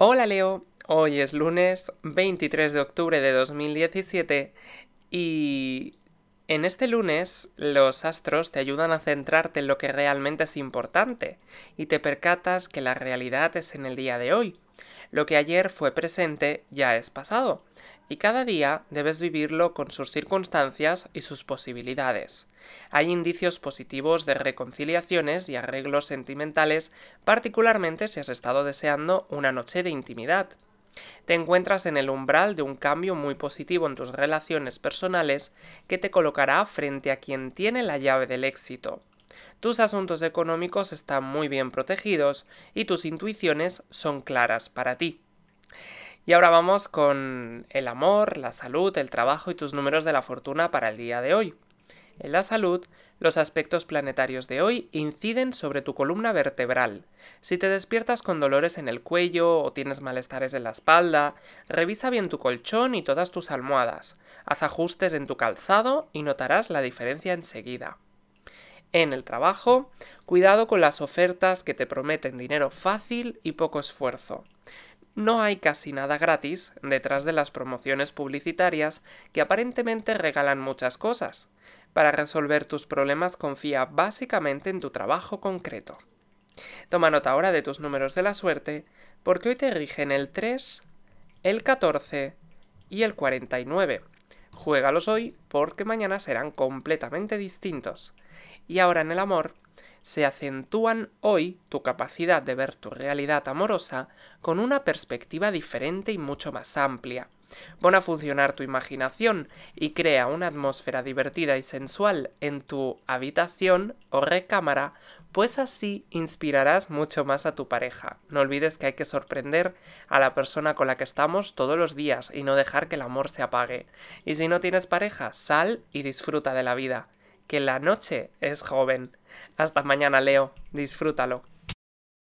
Hola Leo, hoy es lunes 23 de octubre de 2017 y en este lunes los astros te ayudan a centrarte en lo que realmente es importante y te percatas que la realidad es en el día de hoy. Lo que ayer fue presente ya es pasado y cada día debes vivirlo con sus circunstancias y sus posibilidades. Hay indicios positivos de reconciliaciones y arreglos sentimentales, particularmente si has estado deseando una noche de intimidad. Te encuentras en el umbral de un cambio muy positivo en tus relaciones personales que te colocará frente a quien tiene la llave del éxito. Tus asuntos económicos están muy bien protegidos y tus intuiciones son claras para ti. Y ahora vamos con el amor, la salud, el trabajo y tus números de la fortuna para el día de hoy. En la salud, los aspectos planetarios de hoy inciden sobre tu columna vertebral. Si te despiertas con dolores en el cuello o tienes malestares en la espalda, revisa bien tu colchón y todas tus almohadas. Haz ajustes en tu calzado y notarás la diferencia enseguida. En el trabajo, cuidado con las ofertas que te prometen dinero fácil y poco esfuerzo. No hay casi nada gratis detrás de las promociones publicitarias que aparentemente regalan muchas cosas. Para resolver tus problemas confía básicamente en tu trabajo concreto. Toma nota ahora de tus números de la suerte, porque hoy te rigen el 3, el 14 y el 49. Juégalos hoy porque mañana serán completamente distintos. Y ahora en el amor, se acentúan hoy tu capacidad de ver tu realidad amorosa con una perspectiva diferente y mucho más amplia. Pon a funcionar tu imaginación y crea una atmósfera divertida y sensual en tu habitación o recámara, pues así inspirarás mucho más a tu pareja. No olvides que hay que sorprender a la persona con la que estamos todos los días y no dejar que el amor se apague. Y si no tienes pareja, sal y disfruta de la vida que la noche es joven. Hasta mañana, Leo. Disfrútalo.